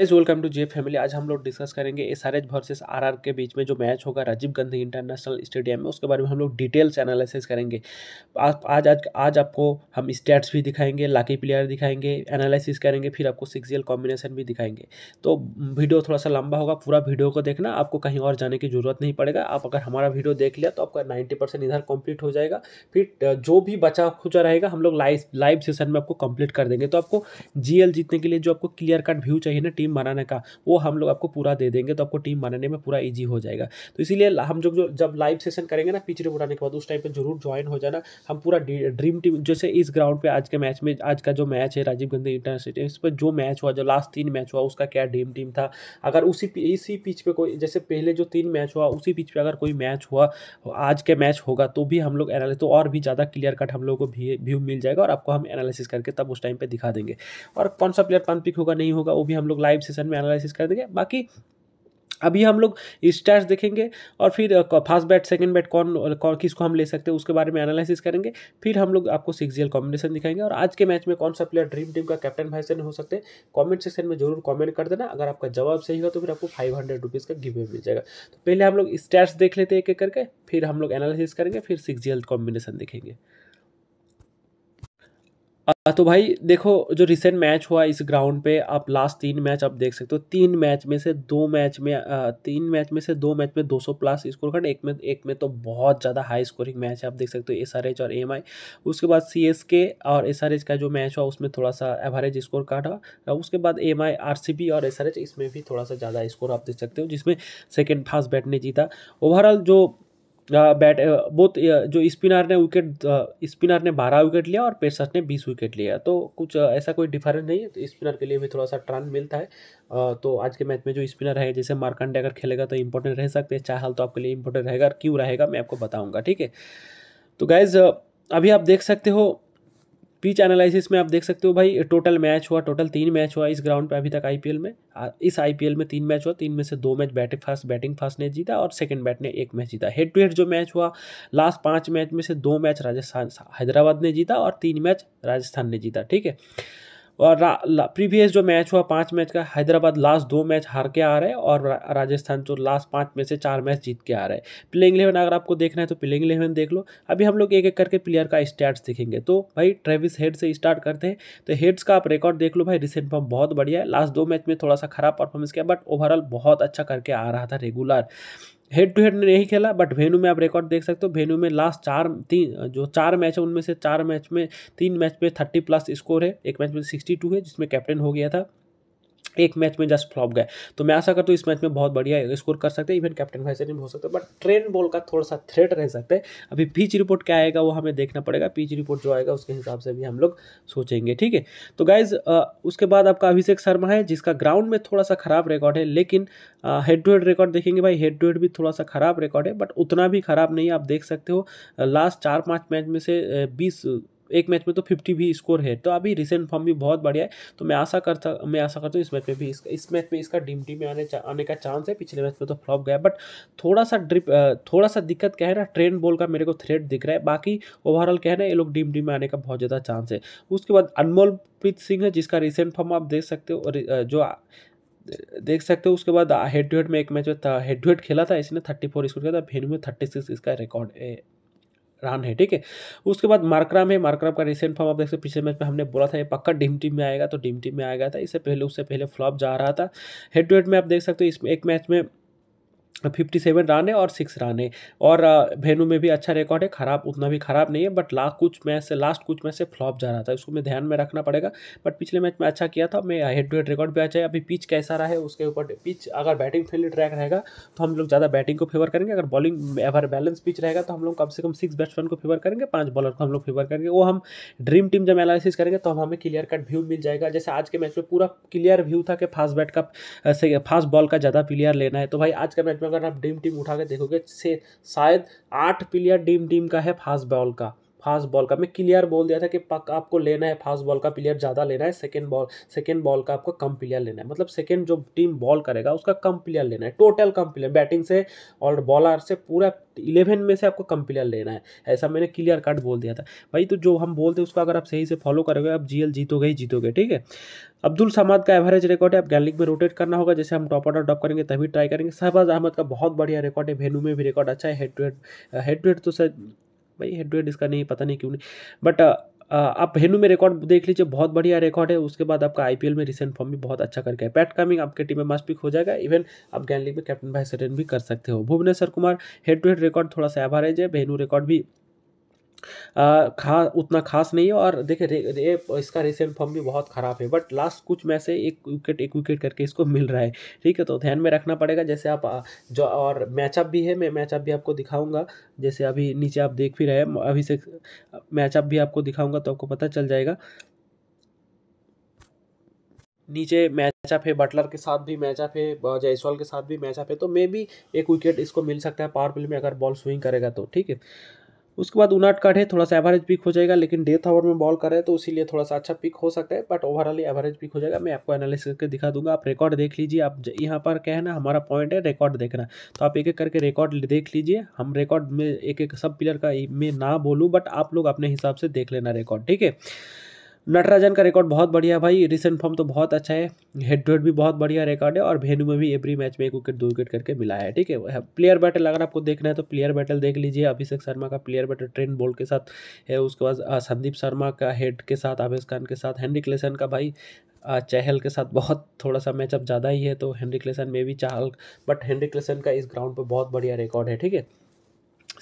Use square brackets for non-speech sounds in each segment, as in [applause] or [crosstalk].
as welcome to J family आज हम लोग डिस्कस करेंगे S R H versus R R के बीच में जो मैच होगा राजीव गांधी इंटरनेशनल स्टेडियम में उसके बारे में हम लोग डिटेल्स एनालिसिस करेंगे आप आज आज आज आपको हम स्टैट्स भी दिखाएंगे लाकी प्लेयर दिखाएंगे एनालिसिस करेंगे फिर आपको सिक्स सिक्सियल कॉम्बिनेशन भी दिखाएंगे तो वीडियो थोड़ा सा लंबा होगा पूरा वीडियो को देखना आपको कहीं और जाने की जरूरत नहीं पड़ेगा आप अगर हमारा वीडियो देख लिया तो आपका नाइन्टी इधर कंप्लीट हो जाएगा फिर जो भी बचा खुचा रहेगा हम लोग लाइव लाइव सेशन में आपको कंप्लीट कर देंगे तो आपको जी जीतने के लिए जो आपको क्लियर कट व्यू चाहिए ना टीम बनाने का वो हम लोग आपको पूरा दे देंगे तो आपको टीम बनाने में पूरा ईजी हो जाएगा तो इसीलिए हम जो, जो जब लाइव सेशन करेंगे ना पिछड़े उड़ाने के बाद उस टाइम पर जरूर ज्वाइन हो जाना हम पूरा ड्रीम टीम जैसे इस ग्राउंड पर आज के मैच में आज का जो मैच है राजीव गांधी इंटरनेशनल इस पर जो मैच हुआ जो लास्ट तीन मैच हुआ उसका क्या ड्रीम टीम था अगर उसी इसी पिच पर कोई जैसे पहले जो तीन मैच हुआ उसी पिच पर अगर कोई मैच हुआ आज के मैच होगा तो भी हम लोग एनालिस तो और भी ज़्यादा क्लियर कट हम लोगों को व्यू मिल जाएगा और आपको हम एनालिसिस करके तब उस टाइम पे दिखा देंगे और कौन सा प्लेयर पन पिक होगा नहीं होगा वो भी हम लोग लाइव लाइव सेशन में एनालिसिस कर देंगे बाकी अभी हम लोग स्टार्स देखेंगे और फिर फास्ट बैट सेकंड बैट कौन uh, कौन किसको हम ले सकते हैं उसके बारे में एनालिसिस करेंगे फिर हम लोग आपको सिक्स जी कॉम्बिनेशन दिखाएंगे और आज के मैच में कौन सा प्लेयर ड्रीम टीम का कैप्टन भाई हो सकते हैं कमेंट सेक्शन में जरूर कमेंट कर देना अगर आपका जवाब सही हो तो फिर आपको फाइव हंड्रेड का गिवे मिल जाएगा तो पहले हम लोग स्टैट्स देख लेते हैं एक एक करके फिर हम लोग एनालिसिस करेंगे फिर सिक्स जी कॉम्बिनेशन दिखेंगे तो भाई देखो जो रिसेंट मैच हुआ इस ग्राउंड पे आप लास्ट तीन मैच आप देख सकते हो तीन मैच में से दो मैच में तीन मैच में से दो मैच में 200 प्लस स्कोर कार्ड एक में एक में तो बहुत ज़्यादा हाई स्कोरिंग मैच है आप देख सकते हो एस आर एच और एम आई उसके बाद सी एस के और एस आर एच का जो मैच हुआ उसमें थोड़ा सा एवरेज स्कोर कार्ड हुआ उसके बाद M I R C B और एस आर एच इसमें भी थोड़ा सा ज़्यादा स्कोर आप देख सकते हो जिसमें सेकेंड फास्ट बैट ने जीता ओवरऑल जो बैट बहुत जो स्पिनर ने विकेट स्पिनर ने बारह विकेट लिया और पेसर्स ने बीस विकेट लिया तो कुछ ऐसा कोई डिफरेंस नहीं है तो स्पिनर के लिए भी थोड़ा सा ट्रन मिलता है तो आज के मैच में जो स्पिनर है जैसे मार्कंडे अगर खेलेगा तो इंपॉर्टेंट रह सकते हैं चाहल तो आपके लिए इंपॉर्टेंट रहेगा और क्यों रहेगा मैं आपको बताऊँगा ठीक है तो गाइज़ अभी आप देख सकते हो पिच एनालिसिस में आप देख सकते हो भाई टोटल मैच हुआ टोटल तीन मैच हुआ इस ग्राउंड पे अभी तक आईपीएल में इस आईपीएल में तीन मैच हुआ तीन में से दो match batting first batting first ने जीता और सेकंड बैट ने एक मैच जीता हेड टू हेड जो मैच हुआ लास्ट पाँच मैच में से दो मैच राजस्थान हैदराबाद ने जीता और तीन मैच राजस्थान ने जीता ठीक है और प्रीवियस जो मैच हुआ पांच मैच का हैदराबाद लास्ट दो मैच हार के आ रहे हैं और राजस्थान जो तो लास्ट पांच में से चार मैच जीत के आ रहे हैं प्लेइंग इलेवन अगर आपको देखना है तो प्लेइंग इलेवन देख लो अभी हम लोग एक एक करके प्लेयर का स्टैट्स देखेंगे तो भाई ट्रेविस हेड से स्टार्ट करते हैं तो हेड्स का आप रिकॉर्ड देख लो भाई रिसेंट फॉर्म बहुत बढ़िया है लास्ट दो मैच में थोड़ा सा खराब परफॉर्मेंस किया बट ओवरऑल बहुत अच्छा करके आ रहा था रेगुलर हेड टू हेड ने नहीं खेला बट वेन्यू में आप रिकॉर्ड देख सकते हो वेन्यू में लास्ट चार तीन जो चार मैच है उनमें से चार मैच में तीन मैच पे थर्टी प्लस स्कोर है एक मैच में सिक्सटी टू है जिसमें कैप्टन हो गया था एक मैच में जस्ट फ्लॉप गए तो मैं आशा करता हूँ इस मैच में बहुत बढ़िया स्कोर कर सकते हैं इवन कैप्टन नहीं हो सकता है बट ट्रेन बॉल का थोड़ा सा थ्रेट रह सकता है अभी पिच रिपोर्ट क्या आएगा वो हमें देखना पड़ेगा पिच रिपोर्ट जो आएगा उसके हिसाब से भी हम लोग सोचेंगे ठीक है तो गाइज उसके बाद आपका अभिषेक शर्मा है जिसका ग्राउंड में थोड़ा सा खराब रिकॉर्ड है लेकिन हेड टू हेड रिकॉर्ड देखेंगे भाई हेड टू हेड भी थोड़ा सा खराब रिकॉर्ड है बट उतना भी खराब नहीं है आप देख सकते हो लास्ट चार पाँच मैच में से बीस एक मैच में तो फिफ्टी भी स्कोर है तो अभी रिसेंट फॉर्म भी बहुत बढ़िया है तो मैं आशा करता मैं आशा करता हूँ इस मैच में भी इस मैच में इसका डीम टीम में आने आने का चांस है पिछले मैच में तो फ्लॉप गया बट थोड़ा सा ड्रिप थोड़ा सा दिक्कत क्या है ना ट्रेन बॉल का मेरे को थ्रेड दिख रहा है बाकी ओवरऑल क्या है ना ये लोग डीम टीम में आने का बहुत ज़्यादा चांस है उसके बाद अनमोल प्रीत सिंह है जिसका रिसेंट फॉर्म आप देख सकते हो जो देख सकते हो उसके बाद हेड टू हेड में एक मैच में हेड टू हेड खेला था इसने थर्टी फोर स्कोर किया था फेन में थर्टी सिक्स इसका रिकॉर्ड है रन है ठीक है उसके बाद मार्कराम है मार्कराम का रिसेंट फॉर्म आप देख सकते पिछले मैच में हमने बोला था ये पक्का डीम टीम में आएगा तो डीम टीम में आ गया था इससे पहले उससे पहले फ्लॉप जा रहा था हेड टू हेड में आप देख सकते हो इसमें एक मैच में फिफ्टी सेवन रन है और सिक्स रन है और भेनू में भी अच्छा रिकॉर्ड है खराब उतना भी खराब नहीं है बट ला कुछ मैच से लास्ट कुछ मैच से फ्लॉप जा रहा था उसको मैं ध्यान में रखना पड़ेगा बट पिछले मैच में अच्छा किया था मैं हेड टू हेड रिकॉर्ड भी अच्छा है अभी पिच कैसा रहा है उसके ऊपर पिच अगर बैटिंग फील्ड ट्रैक रहेगा तो हम लोग ज़्यादा बैटिंग को फेवर करेंगे अगर बॉलिंग एवर बैलेंस पिच रहेगा तो हम लोग कम से कम सिक्स बैट्समैन को फेवर करेंगे पाँच बॉलर को हम लोग फेवर करेंगे वो हम ड्रीम टीम जब एनालिसिस करेंगे तो हमें क्लियर कट व्यू मिल जाएगा जैसे आज के मैच में पूरा क्लियर व्यू था कि फास्ट बैट का फास्ट बॉल का ज़्यादा प्लेयर लेना है तो भाई आज का मैच अगर आप डीम टीम उठा के देखोगे से शायद आठ प्लेयर डीम टीम का है फास्ट बॉल का फास्ट बॉल का मैं क्लियर बोल दिया था कि पक आपको लेना है फास्ट बॉल का प्लेयर ज़्यादा लेना है सेकेंड बॉल सेकेंड बॉल का आपको कम प्लेयर लेना है मतलब सेकेंड जो टीम बॉल करेगा उसका कम प्लेयर लेना है टोटल कम प्लेयर बैटिंग से और बॉलर से पूरा इलेवन में से आपको कम प्लेयर लेना है ऐसा मैंने क्लियर कट बोल दिया था भाई तो जो हम बोलते हैं उसको अगर आप सही से फॉलो करोगे आप जीएल जीतोगे ही जीतोगे ठीक है अब्दुल समाद का एवरेज रिकॉर्ड है आप गैलिक में रोटेट करना होगा जैसे हम टॉप ऑर्डर ड्रॉप करेंगे तभी ट्राई करेंगे शहबाज अहमद का बहुत बढ़िया रिकॉर्ड है वेनू में भी रिकॉर्ड अच्छा है head to head head to head तो सर भाई हेड टू हेड इसका नहीं पता नहीं क्यों नहीं बट uh, uh, आप हेनू में रिकॉर्ड देख लीजिए बहुत बढ़िया रिकॉर्ड है उसके बाद आपका आईपीएल में रिसेंट फॉर्म भी बहुत अच्छा करके है पैट कमिंग आपके टीम में मास्ट पिक हो जाएगा इवन आप गैन लीग में कैप्टन भाई सटन भी कर सकते हो Bhuvneshwar Kumar head to head record थोड़ा सा एवरेज है भेनू रिकॉर्ड भी खा उतना खास नहीं है और देखिए रे, रे, इसका रिसेंट फॉर्म भी बहुत ख़राब है बट लास्ट कुछ मैच से एक विकेट एक विकेट करके इसको [laughs] मिल रहा है ठीक है तो ध्यान में रखना पड़ेगा जैसे आप जो और मैचअप भी है मैं मैचअप भी आपको दिखाऊंगा जैसे अभी नीचे आप देख भी रहे हैं अभी से मैचअप भी आपको दिखाऊंगा तो आपको पता चल जाएगा नीचे मैचअप है बटलर के साथ भी मैचअप है जायसवाल के साथ भी मैचअप है तो मे भी एक विकेट इसको मिल सकता है पावर प्ले में अगर बॉल स्विंग करेगा तो ठीक है उसके बाद उनाट है थोड़ा सा एवरेज पिक हो जाएगा लेकिन डेथ ओवर में बॉल करे तो इसीलिए थोड़ा सा अच्छा पिक हो सकता है बट ओवरऑल एवरेज पिक हो जाएगा मैं आपको एनालिस करके दिखा दूंगा आप रिकॉर्ड देख लीजिए आप यहाँ पर क्या है ना हमारा पॉइंट है रिकॉर्ड देखना तो आप एक एक करके रिकॉर्ड देख लीजिए हम रिकॉर्ड में एक एक सब प्लेयर का मैं ना बोलूँ बट आप लोग अपने हिसाब से देख लेना रिकॉर्ड ठीक है नटराजन का रिकॉर्ड बहुत बढ़िया भाई रिसेंट फॉर्म तो बहुत अच्छा है हेड टू हेड भी बहुत बढ़िया रिकॉर्ड है और भेनू में भी एवरी मैच में एक विकेट दो विकेट करके मिला है ठीक है प्लेयर बैटल अगर आपको देखना है तो प्लेयर बैटल देख लीजिए अभिषेक शर्मा का प्लेयर बैटल ट्रेन बोल के साथ है उसके बाद संदीप शर्मा का हेड के साथ आवेश खान के साथ हेनरी क्लेसन का भाई चहल के साथ बहुत थोड़ा सा मैचअप ज़्यादा ही है तो हेनरी क्लेसन में भी चाहल बट हेनरी क्लेसन का इस ग्राउंड पर बहुत बढ़िया रिकॉर्ड है ठीक है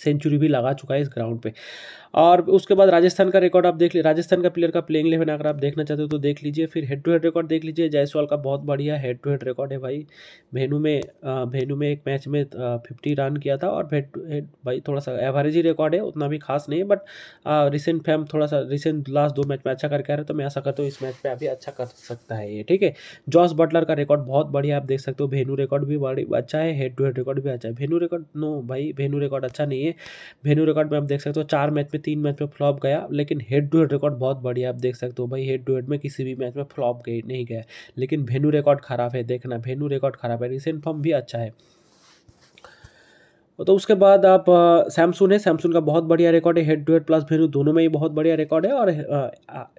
सेंचुरी भी लगा चुका है इस ग्राउंड पे और उसके बाद राजस्थान का रिकॉर्ड आप देख लीजिए राजस्थान का प्लेयर का प्लेइंग लेवन अगर आप देखना चाहते हो तो देख लीजिए फिर हेड टू हेड रिकॉर्ड देख लीजिए जायसवाल का बहुत बढ़िया हेड टू हेड रिकॉर्ड है भाई भेनू में भेनू में एक मैच में फिफ्टी रन किया था और हेड टू हेड भाई थोड़ा सा एवरेज ही रिकॉर्ड है उतना भी खास नहीं बट रिसेंट फैम थोड़ा सा रिसेंट लास्ट दो मैच में अच्छा करके आ रहे तो मैं ऐसा करता हूँ इस मैच पर अभी अच्छा कर सकता है ये ठीक है जॉस बटलर का रिकॉर्ड बहुत बढ़िया आप देख सकते हो भेनू रिकॉर्ड भी बड़ी अच्छा है हेड टू हेड रिकॉर्ड भी अच्छा है भेनू रिकॉर्ड नो भाई भेनू रिकॉर्ड अच्छा नहीं है भेनू रिकॉर्ड में आप देख सकते हो चार मैच में तीन मैच में फ्लॉप गया लेकिन हेड टू हेड रिकॉर्ड बहुत बढ़िया आप देख सकते हो भाई हेड टू हेड में किसी भी मैच में फ्लॉप गई नहीं गया लेकिन वेन्यू रिकॉर्ड खराब है देखना वेन्यू रिकॉर्ड खराब है रिसेंट फॉर्म भी अच्छा है तो उसके बाद आप सैमसंग है सैमसंग का बहुत बढ़िया रिकॉर्ड है head to head plus venue दोनों में ही बहुत बढ़िया रिकॉर्ड है और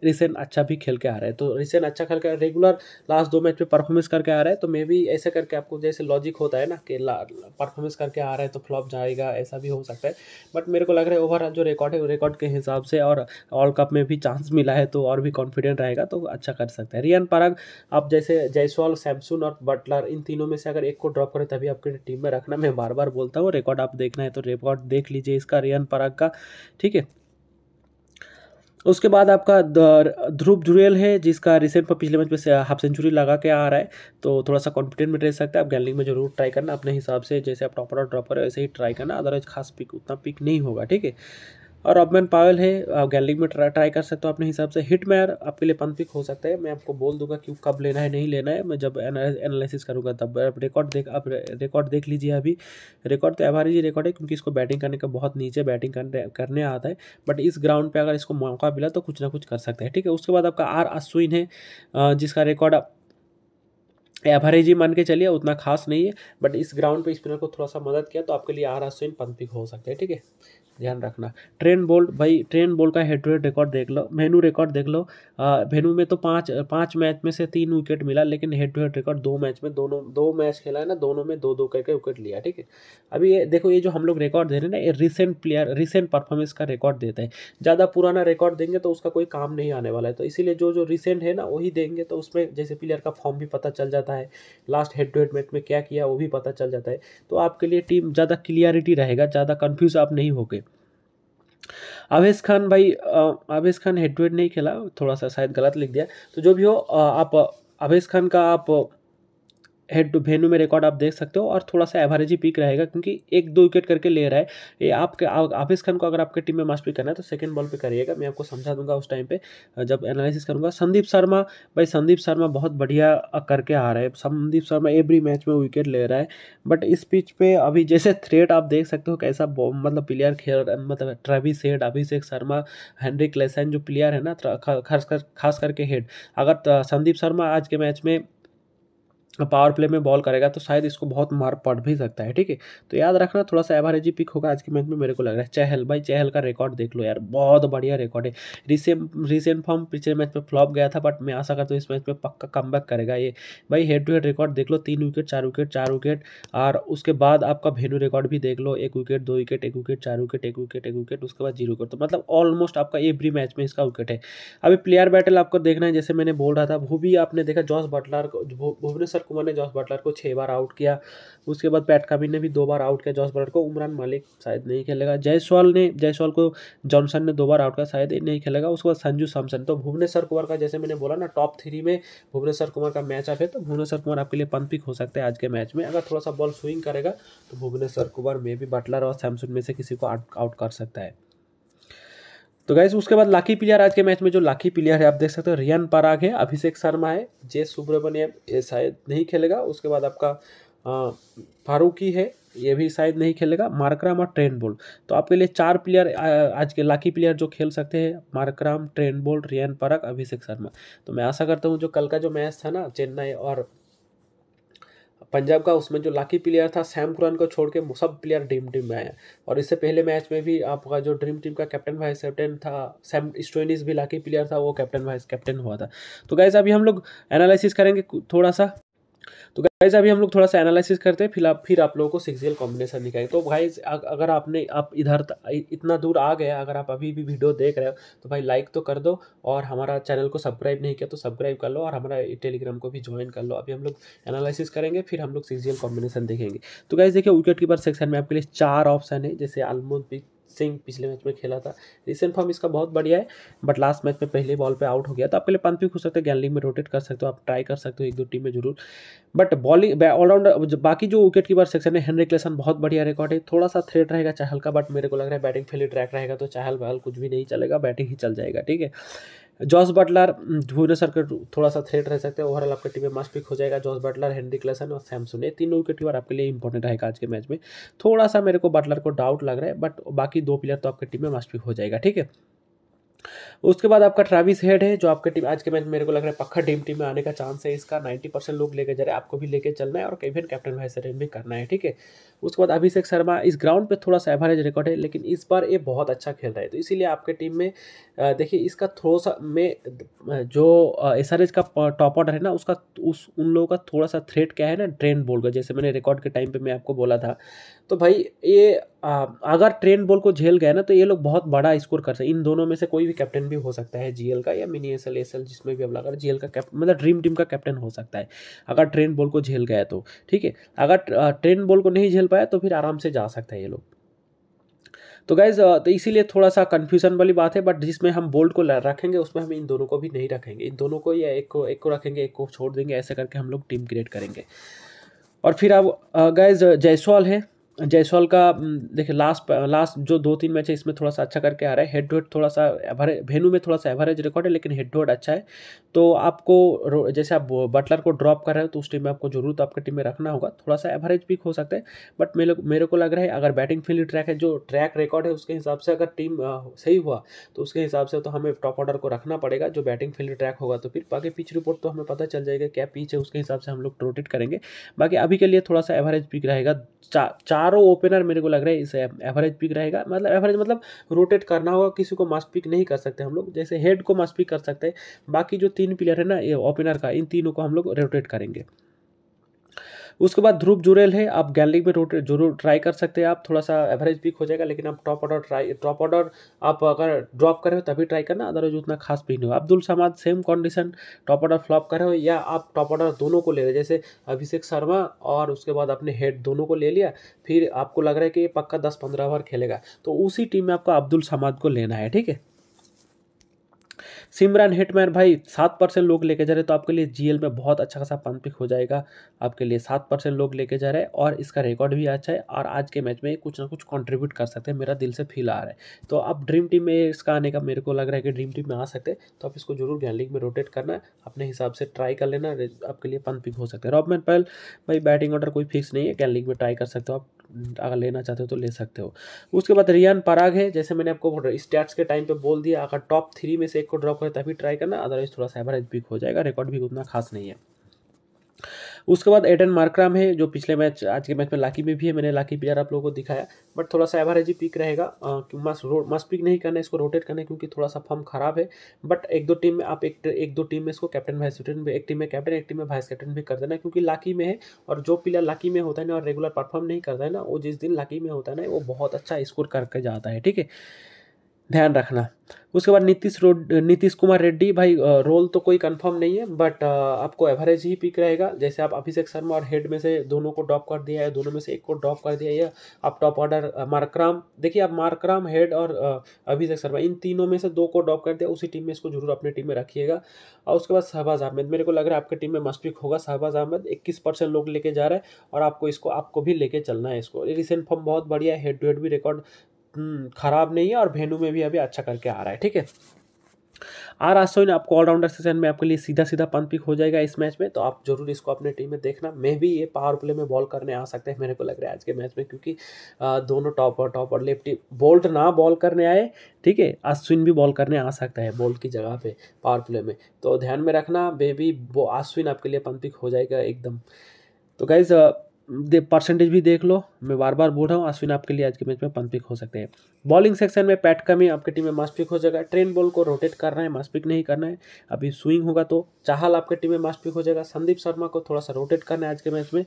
रिसेंट अच्छा भी खेल के आ रहा है तो रिसेंट अच्छा खेल के रेगुलर लास्ट दो मैच पे परफॉर्मेंस करके आ रहा है तो मे भी ऐसे करके आपको जैसे लॉजिक होता है ना कि परफॉर्मेंस करके आ रहा है तो फ्लॉप जाएगा ऐसा भी हो सकता है बट मेरे को लग रहा है ओवरऑल जो रिकॉर्ड है रिकॉर्ड के हिसाब से और वर्ल्ड कप में भी चांस मिला है तो और भी कॉन्फिडेंट रहेगा तो अच्छा कर सकता है रियन पराग आप जैसे जयसवाल सैमसंग और बटलर इन तीनों में से अगर एक को ड्रॉप करें तभी आपकी टीम में रखना मैं बार बार बोलता हूँ रिकॉर्ड आप देखना है तो रिकॉर्ड देख लीजिए इसका रियन पराग का ठीक है उसके बाद आपका ध्रुव जुरेल है जिसका रिसेंट पर पिछले मैच में हाफ सेंचुरी लगा के आ रहा है तो थोड़ा सा कॉन्फिडेंट में रह सकता है आप गैलिंग में जरूर ट्राई करना अपने हिसाब से जैसे आप टॉपर और ड्रॉपर वैसे ही ट्राई करना अदरवाइज खास पिक उतना पिक नहीं होगा ठीक है और अबमैन पावल है गैलिंग में ट्राई ट्राई कर सकते हो अपने हिसाब से हिट मैर आपके लिए पंपिक हो सकता है मैं आपको बोल दूंगा कि कब लेना है नहीं लेना है मैं जब एनालिसिस करूँगा तब आप रिकॉर्ड देख आप रिकॉर्ड देख लीजिए अभी रिकॉर्ड तो एवरेज ही रिकॉर्ड है क्योंकि इसको बैटिंग करने का बहुत नीचे बैटिंग करने आता है बट इस ग्राउंड पर अगर इसको मौका मिला तो कुछ ना कुछ कर सकता है ठीक है उसके बाद आपका आर अश्विन है जिसका रिकॉर्ड एवरेज ही मान के चलिए उतना खास नहीं है बट इस ग्राउंड पे स्पिनर को थोड़ा सा मदद किया तो आपके लिए आर अश्विन पंथिक हो सकता है ठीक है ध्यान रखना ट्रेन बोल्ट भाई ट्रेन बोल्ट का हेड टू हेड रिकॉर्ड देख लो मेनू रिकॉर्ड देख लो मेनू में तो पाँच पाँच मैच में से तीन विकेट मिला लेकिन हेड टू हेड रिकॉर्ड दो मैच में दोनों दो मैच खेला है ना दोनों में दो दो करके विकेट लिया ठीक है अभी ये देखो ये जो हम लोग रिकॉर्ड दे रहे हैं ना ये रिसेंट प्लेयर रिसेंट परफॉर्मेंस का रिकॉर्ड देते हैं ज़्यादा पुराना रिकॉर्ड देंगे तो उसका कोई काम नहीं आने वाला है तो इसीलिए जो जो रिसेंट है ना वही देंगे तो उसमें जैसे प्लेयर का फॉर्म भी पता चल जाता है last head to head match में क्या किया वो भी पता चल जाता है तो आपके लिए टीम ज़्यादा क्लियरिटी रहेगा ज़्यादा कन्फ्यूज़ आप नहीं होगे आवेश खान भाई आवेश खान हेड टू हेड नहीं खेला थोड़ा सा शायद गलत लिख दिया तो जो भी हो आप आवेश खान का आप हेड टू वेन्यू में रिकॉर्ड आप देख सकते हो और थोड़ा सा एवरेज ही पीक रहेगा क्योंकि एक दो विकेट करके ले रहा है ये आपके आफिस खान को अगर आपके टीम में मास्टरी करना है तो सेकंड बॉल पे करिएगा मैं आपको समझा दूंगा उस टाइम पे जब एनालिसिस करूंगा संदीप शर्मा भाई संदीप शर्मा बहुत बढ़िया करके आ रहे हैं संदीप शर्मा एवरी मैच में विकेट ले रहा है बट इस पिच पर अभी जैसे थ्रेट आप देख सकते हो कैसा मतलब प्लेयर खेल मतलब Travis Head Abhishek Sharma Heinrich Klaasen जो प्लेयर है ना खास कर खास करके हेड अगर संदीप शर्मा आज के मैच में पावर प्ले में बॉल करेगा तो शायद इसको बहुत मार पड़ भी सकता है ठीक है तो याद रखना थोड़ा सा एवरेज ही पिक होगा आज के मैच में मेरे को लग रहा है चहल भाई चहल का रिकॉर्ड देख लो यार बहुत बढ़िया रिकॉर्ड है रिसेंट रिसेंट फॉर्म पिछले मैच में फ्लॉप गया था बट मैं आशा करता हूँ इस मैच में पक्का कम करेगा ये भाई हेड टू हेड रिकॉर्ड देख लो तीन विकेट चार विकेट चार विकेट और उसके बाद आपका भेनू रिकॉर्ड भी देख लो एक विकेट दो विकेट एक विकेट चार विकेट एक विकेट एक विकेट उसके बाद जीरो विकेट तो मतलब ऑलमोस्ट आपका एवरी मैच में इसका विकेट है अभी प्लेयर बैटल आपको देखना है जैसे मैंने बोल रहा था वो भी आपने देखा जॉस बटलर भुवनेश्वर कुमार ने जॉस बटलर को छः बार आउट किया उसके बाद पैट कामिन ने भी दो बार आउट किया जॉस बटलर को उमरान मलिक शायद नहीं खेलेगा जयसवाल ने जयसवाल को जॉनसन ने दो बार आउट किया शायद नहीं खेलेगा उसके बाद संजू सैमसन तो भुवनेश्वर कुमार का जैसे मैंने बोला ना टॉप थ्री में भुवनेश्वर कुमार का मैच आप है तो भुवनेश्वर कुमार आपके लिए पंप पिक हो सकते हैं आज के मैच में अगर थोड़ा सा बॉल स्विंग करेगा तो भुवनेश्वर कुमार में भी बटलर और सैमसन में से किसी को आउट कर सकता है तो गैस उसके बाद लाखी प्लेयर आज के मैच में जो लाखी प्लेयर है आप देख सकते हो रियन पराग है अभिषेक शर्मा है जय सुब्रमण्यम ये शायद नहीं खेलेगा उसके बाद आपका फारूकी है ये भी शायद नहीं खेलेगा मार्कराम और ट्रेन बोल तो आपके लिए चार प्लेयर आज के लाखी प्लेयर जो खेल सकते हैं Markram Trent Boult Riyan Parag Abhishek Sharma तो मैं आशा करता हूँ जो कल का जो मैच था ना चेन्नई और पंजाब का उसमें जो लाकी प्लेयर था सैम कुरान को छोड़ के सब प्लेयर ड्रीम टीम में आया और इससे पहले मैच में भी आपका जो ड्रीम टीम का कैप्टन वाइस कैप्टन था सैम स्टोनिस भी लाकी प्लेयर था वो कैप्टन वाइस कैप्टन हुआ था तो गैस अभी हम लोग एनालिसिस करेंगे थोड़ा सा तो गाइज अभी हम लोग थोड़ा सा एनालिसिस करते हैं फिर आप फिर आप लोगों को सिक्सियल कॉम्बिनेशन दिखाएंगे तो गाइज अगर आपने आप इधर इतना दूर आ गया अगर आप अभी भी वीडियो देख रहे हो तो भाई लाइक तो कर दो और हमारा चैनल को सब्सक्राइब नहीं किया तो सब्सक्राइब कर लो और हमारा टेलीग्राम को भी ज्वाइन कर लो अभी हम लोग एनालिसिस करेंगे फिर हम लोग सिक्सियल कॉम्बिनेशन देखेंगे तो गाइज देखिए विकेट कीपर सेक्शन में आपके लिए चार ऑप्शन है जैसे आलमोद पिक सिंह पिछले मैच में खेला था रिसेंट फॉर्म इसका बहुत बढ़िया है बट लास्ट मैच में पहले बॉल पे आउट हो गया तो आपके लिए पंथ भी खुश सकते हैं गैलिंग में रोटेट कर सकते हो आप ट्राई कर सकते हो एक दो टीम में जरूर बट बॉलिंग ऑलराउंडर बाकी जो विकेट कीपर सेक्शन है हेनरी क्लेसन बहुत बढ़िया रिकॉर्ड है थोड़ा सा थ्रेट रहेगा चहल का बट मेरे को लग रहा है बैटिंग फेली ट्रैक रहेगा तो चहल बहल कुछ भी नहीं चलेगा बैटिंग ही चल जाएगा ठीक है जॉस बटलर भुवनेश्वर के थोड़ा सा थ्रेट रह सकते हैं ओवरऑल आपका टीम में मस्ट पिक हो जाएगा जॉस बटलर हेनरी क्लेसन और सैमसुन ये तीनों विकेटकीपर आपके लिए इंपॉर्टेंट रहेगा आज के मैच में थोड़ा सा मेरे को बटलर को डाउट लग रहा है बट बाकी दो प्लेयर तो आपके टीम में मस्ट पिक हो जाएगा ठीक है उसके बाद आपका ट्रैविस हेड है जो आपके टीम आज के मैच मेरे को लग रहा है पक्का टीम टीम में आने का चांस है इसका नाइन्टी परसेंट लोग लेके जा रहे हैं आपको भी लेके चलना है और इवन कैप्टन भाई सरेन भी करना है ठीक है उसके बाद अभिषेक शर्मा इस ग्राउंड पर थोड़ा सा एवरेज रिकॉर्ड है लेकिन इस बार ये बहुत अच्छा खेल रहा है तो इसीलिए आपके टीम में देखिए इसका थोड़ा सा में जो एस का टॉप ऑर्डर है ना उसका उस उन लोगों का थोड़ा सा थ्रेट क्या है ना ट्रेंड बोल गया जैसे मैंने रिकॉर्ड के टाइम पर मैं आपको बोला था तो भाई ये अगर ट्रेन बॉल को झेल गए ना तो ये लोग बहुत बड़ा स्कोर कर सकते इन दोनों में से कोई भी कैप्टन भी हो सकता है जीएल का या mini S L S L जिसमें भी अब लगा जीएल का कैप्टन मतलब ड्रीम टीम का कैप्टन हो सकता है अगर ट्रेन बॉल को झेल गया तो ठीक है अगर ट्रेन बॉल को नहीं झेल पाया तो फिर आराम से जा सकता है ये लोग तो गाइज तो इसीलिए थोड़ा सा कन्फ्यूजन वाली बात है बट जिसमें हम बोल्ड को रखेंगे उसमें हम इन दोनों को भी नहीं रखेंगे इन दोनों को या एक को एक को रखेंगे एक को छोड़ देंगे ऐसे करके हम लोग टीम क्रिएट करेंगे और फिर अब गाइज जायसवाल है जयसवाल का देखिए लास्ट लास्ट जो दो तीन मैच है इसमें थोड़ा सा अच्छा करके आ रहा है हेड टू हेड थोड़ा सा एवरे भेनू में थोड़ा सा एवरेज रिकॉर्ड है लेकिन हेड टू हेड अच्छा है तो आपको जैसे आप बटलर को ड्रॉप कर रहे हो तो उस टीम में आपको जरूर तो आपके टीम में रखना होगा थोड़ा सा एवरेज पिक हो सकता है बट मेरे मेरे को लग रहा है अगर बैटिंग फील्ड ट्रैक है जो ट्रैक रिकॉर्ड है उसके हिसाब से अगर टीम सही हुआ तो उसके हिसाब से तो हमें टॉप ऑर्डर को रखना पड़ेगा जो बैटिंग फील्ड ट्रैक होगा तो फिर बाकी पिच रिपोर्ट तो हमें पता चल जाएगा क्या पिच है उसके हिसाब से हम लोग रोटेट करेंगे बाकी अभी के लिए थोड़ा सा एवरेज पिक रहेगा चार चारों ओपनर मेरे को लग रहा है इस एवरेज पिक रहेगा मतलब एवरेज मतलब रोटेट करना होगा किसी को मास्ट पिक नहीं कर सकते हम लोग जैसे हेड को मास्ट पिक कर सकते हैं बाकी जो तीन प्लेयर है ना ये ओपनर का इन तीनों को हम लोग रोटेट करेंगे उसके बाद ध्रुव जुरेल है आप गैलरी में रोट जरूर ट्राई कर सकते हैं आप थोड़ा सा एवरेज पिक हो जाएगा लेकिन आप top order try top order आप अगर ड्रॉप करे हो तभी ट्राई करना अदरवाइज उतना खास पिक नहीं हो Abdul Samad same condition top order flop करे हो या आप टॉप ऑर्डर दोनों को ले रहे जैसे अभिषेक शर्मा और उसके बाद अपने हेड दोनों को ले लिया फिर आपको लग रहा है कि ये पक्का दस पंद्रह ओवर खेलेगा तो उसी टीम में आपको अब्दुल समाद को लेना है ठीक है सिमरन हिटमैन भाई सात परसेंट लोग लेके जा रहे तो आपके लिए जीएल में बहुत अच्छा खासा पंप पिक हो जाएगा आपके लिए सात परसेंट लोग लेके जा रहे हैं और इसका रिकॉर्ड भी अच्छा है और आज के मैच में कुछ ना कुछ कॉन्ट्रीब्यूट कर सकते हैं मेरा दिल से फील आ रहा है तो आप ड्रीम टीम में इसका आने का मेरे को लग रहा है कि ड्रीम टीम में आ सकते तो आप इसको जरूर गैलिंग में रोटेट करना अपने हिसाब से ट्राई कर लेना आपके लिए पंप पिक हो सकते हैं रॉबमैन पहल भाई बैटिंग ऑर्डर कोई फिक्स नहीं है गैलिंग में ट्राई कर सकते हो आप अगर लेना चाहते हो तो ले सकते हो उसके बाद रियान पराग है जैसे मैंने आपको स्टैट्स के टाइम पर बोल दिया अगर टॉप थ्री में से एक को ड्रॉप है तभी ट्राई करना अदरवाइज थोड़ा सा एवरेज वीक हो जाएगा रिकॉर्ड भी उतना खास नहीं है उसके बाद एडन मार्क्राम है जो पिछले मैच आज के मैच में लाकी में भी है मैंने लाकी प्लेयर आप लोगों को दिखाया बट थोड़ा सा एवरेज ही पिक रहेगा मस्ट मस्ट पिक नहीं करना इसको रोटेट करना है क्योंकि थोड़ा सा फॉर्म खराब है बट एक दो टीम में आप एक एक दो टीम में इसको कैप्टन वाइस कैप्टन भी एक टीम में कैप्टन एक टीम में वाइस कैप्टन भी कर देना क्योंकि लाकी में है और जो प्लेयर लाकी में होता है ना और रेगुलर परफॉर्म नहीं करता है ना वो जिस दिन लाकी में होता है ना वो बहुत अच्छा स्कोर करके जाता है ठीक है ध्यान रखना उसके बाद नीतीश रोड नीतीश कुमार रेड्डी भाई रोल तो कोई कंफर्म नहीं है बट आपको एवरेज ही पिक रहेगा जैसे आप अभिषेक शर्मा और हेड में से दोनों को ड्रॉप कर दिया है दोनों में से एक को ड्रॉप कर दिया है आप टॉप ऑर्डर मार्कराम देखिए आप मार्कराम हेड और अभिषेक शर्मा इन तीनों में से दो को ड्रॉप कर दिया उसी टीम में इसको जरूर अपनी टीम में रखिएगा और उसके बाद शहबाज अहमद मेरे को लग रहा है आपकी टीम में मस्ट पिक होगा शहबाज अहमद इक्कीस परसेंट लोग लेके जा रहे हैं और आपको इसको आपको भी लेके चलना है इसको रिसेंट फॉर्म बहुत बढ़िया है हेड टू हेड भी रिकॉर्ड हम्म, खराब नहीं है और भेनू में भी अभी अच्छा करके आ रहा है ठीक है आर आश्विन आपको ऑलराउंडर सेशन में आपके लिए सीधा सीधा पंथ पिक हो जाएगा इस मैच में तो आप जरूर इसको अपने टीम में देखना मैं भी ये पावर प्ले में बॉल करने आ सकते हैं मेरे को लग रहा है आज के मैच में क्योंकि दोनों टॉपर टॉपर लेफ्ट बोल्ट ना बॉल करने आए ठीक है अश्विन भी बॉल करने आ सकता है बोल्ट की जगह पर पावर प्ले में तो ध्यान में रखना वो अश्विन आपके लिए पंथ पिक हो जाएगा एकदम तो गाइज़ दे परसेंटेज भी देख लो मैं बार बार बोल रहा हूँ अश्विन आपके लिए आज के मैच में पंथ पिक हो सकते हैं बॉलिंग सेक्शन में पैट कमी आपकी टीम में मास्ट पिक हो जाएगा ट्रेन बॉल को रोटेट करना है मास्ट पिक नहीं करना है अभी स्विंग होगा तो चाहल आपके टीम में मास्ट पिक हो जाएगा संदीप शर्मा को थोड़ा सा रोटेट करना है आज के मैच में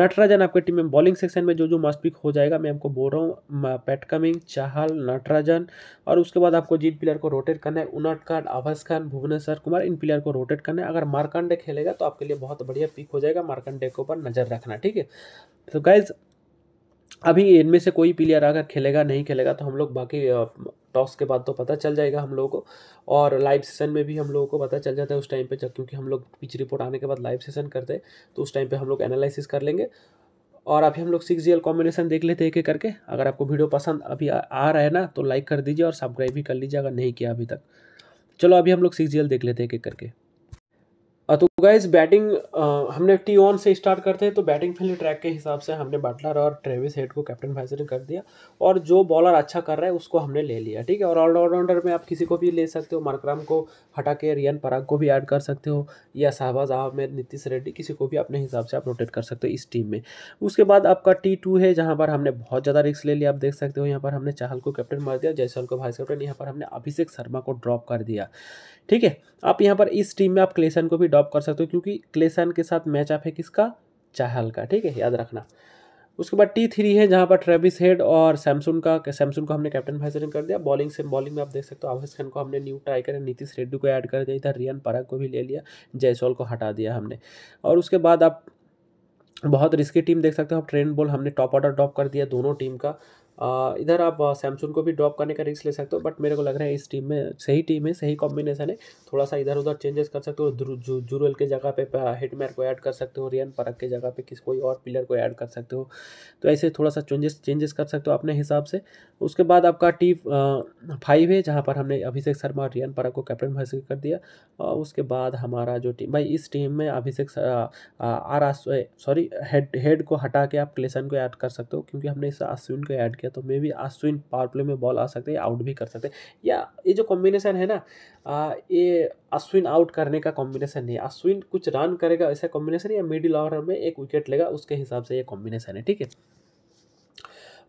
नटराजन आपके टीम में बॉलिंग सेक्शन में जो जो मास्ट पिक हो जाएगा मैं आपको बोल रहा हूँ पैट कमिंग चाहल नटराजन और उसके बाद आपको जिन प्लेयर को रोटेट करना है उनट खान आभास खान भुवनेश्वर कुमार इन प्लेयर को रोटेट करना है अगर मारकंडे खेलेगा तो आपके लिए बहुत बढ़िया पिक हो जाएगा मारकंडे के ऊपर नजर रखना ठीक है तो गाइज अभी इनमें से कोई प्लेयर अगर खेलेगा नहीं खेलेगा तो हम लोग बाकी टॉस के बाद तो पता चल जाएगा हम लोगों को और लाइव सेशन में भी हम लोगों को पता चल जाता है उस टाइम पे जब क्योंकि हम लोग पिच रिपोर्ट आने के बाद लाइव सेशन करते हैं तो उस टाइम पे हम लोग एनालिसिस कर लेंगे और अभी हम लोग सिक्स जी कॉम्बिनेशन देख लेते हैं एक एक करके अगर आपको वीडियो पसंद अभी आ, आ रहा है ना तो लाइक कर दीजिए और सब्सक्राइब भी कर लीजिए अगर नहीं किया अभी तक चलो अभी हम लोग सिक्स जी देख लेते हैं एक एक करके तो गाइज बैटिंग हमने टी ऑन से स्टार्ट करते हैं तो बैटिंग फील्ड ट्रैक के हिसाब से हमने बटलर और ट्रेविस हेड को कैप्टन भाई कर दिया और जो बॉलर अच्छा कर रहा है उसको हमने ले लिया ठीक है और ऑलराउंडर में आप किसी को भी ले सकते हो मार्कराम को हटा के रियन पराग को भी ऐड कर सकते हो या शहबाज आहमेद नीतीश रेड्डी किसी को भी अपने हिसाब से आप रोटेट कर सकते हो इस टीम में उसके बाद आपका टी टू है जहाँ पर हमने बहुत ज़्यादा रिक्स ले लिया आप देख सकते हो यहाँ पर हमने चाहल को कैप्टन मार दिया जयसल को वाइस कैप्टन यहाँ पर हमने अभिषेक शर्मा को ड्रॉप कर दिया ठीक है आप यहाँ पर इस टीम में आप क्लेसन को भी ड्रॉप कर सकते हो क्योंकि क्लेसन के साथ मैचअप है किसका चाहल का ठीक है याद रखना उसके बाद टी थ्री है जहाँ पर ट्रेविस हेड और सैमसुन का सैमसुन को हमने कैप्टन फैसलिंग कर दिया बॉलिंग से बॉलिंग में आप देख सकते हो आवेश खान को हमने न्यू ट्राई करें नीतीश रेड्डी को ऐड कर दिया इधर रियन पराग को भी ले लिया जयसॉल को हटा दिया हमने और उसके बाद आप बहुत रिस्की टीम देख सकते हो आप ट्रेंड बॉल हमने टॉप ऑर्डर ड्रॉप कर दिया दोनों टीम का इधर आप सैमसंग को भी ड्रॉप करने का रिस्क ले सकते हो बट मेरे को लग रहा है इस टीम में सही टीम है सही कॉम्बिनेशन है थोड़ा सा इधर उधर चेंजेस कर सकते हो जुरल के जगह पे हेडमैर को ऐड कर सकते हो रियन परक के जगह पे किस कोई और प्लेयर को ऐड कर सकते हो तो ऐसे थोड़ा सा चेंजेस चेंजेस कर सकते हो अपने हिसाब से उसके बाद आपका टी फाइव है जहाँ पर हमने अभिषेक शर्मा और रियन परक को कैप्टन घोषित कर दिया और उसके बाद हमारा जो टीम भाई इस टीम में Abhishek or sorry Head Head को हटा के आप क्लेसन को ऐड कर सकते हो क्योंकि हमने इस अश्विन को ऐड किया है तो मे भी अश्विन पावर प्ले में बॉल आ सकते हैं आउट भी कर सकते हैं या ये जो कॉम्बिनेशन है ना आ, ये अश्विन आउट करने का कॉम्बिनेशन नहीं है अश्विन कुछ रन करेगा ऐसा कॉम्बिनेशन या मिडिल ऑर्डर में एक विकेट लेगा उसके हिसाब से ये कॉम्बिनेशन है ठीक है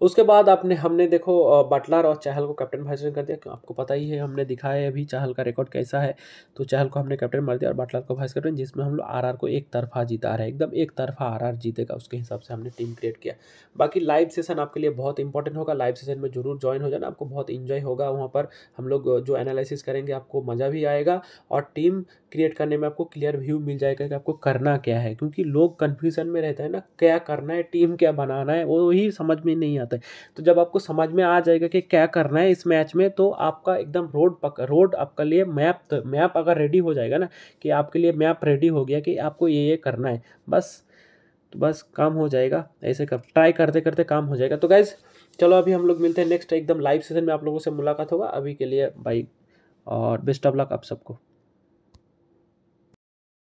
उसके बाद आपने हमने देखो बटलर और चहल को कैप्टन भाषण कर दिया आपको पता ही है हमने दिखा है अभी चहल का रिकॉर्ड कैसा है तो चहल को हमने कैप्टन मार दिया और बटलर को वाइस कैप्टन जिसमें हम लोग आर को एक तरफा जीता रहे एकदम एक तरफा आर जीतेगा उसके हिसाब से हमने टीम क्रिएट किया बाकी लाइव सेशन आपके लिए बहुत इंपॉर्टेंट होगा लाइव सेशन में जरूर ज्वाइन हो जाना आपको बहुत इन्जॉय होगा वहाँ पर हम लोग जो एनालिसिस करेंगे आपको मज़ा भी आएगा और टीम क्रिएट करने में आपको क्लियर व्यू मिल जाएगा कि आपको करना क्या है क्योंकि लोग कन्फ्यूज़न में रहते हैं ना क्या करना है टीम क्या बनाना है वो ही समझ में नहीं आता जाता है तो जब आपको समझ में आ जाएगा कि क्या करना है इस मैच में तो आपका एकदम रोड पक रोड आपका लिए मैप तो, मैप अगर रेडी हो जाएगा ना कि आपके लिए मैप रेडी हो गया कि आपको ये ये करना है बस तो बस काम हो जाएगा ऐसे कर ट्राई करते करते काम हो जाएगा तो गैस चलो अभी हम लोग मिलते हैं नेक्स्ट एकदम लाइव सेशन में आप लोगों से मुलाकात होगा अभी के लिए बाई और बेस्ट ऑफ लक आप सबको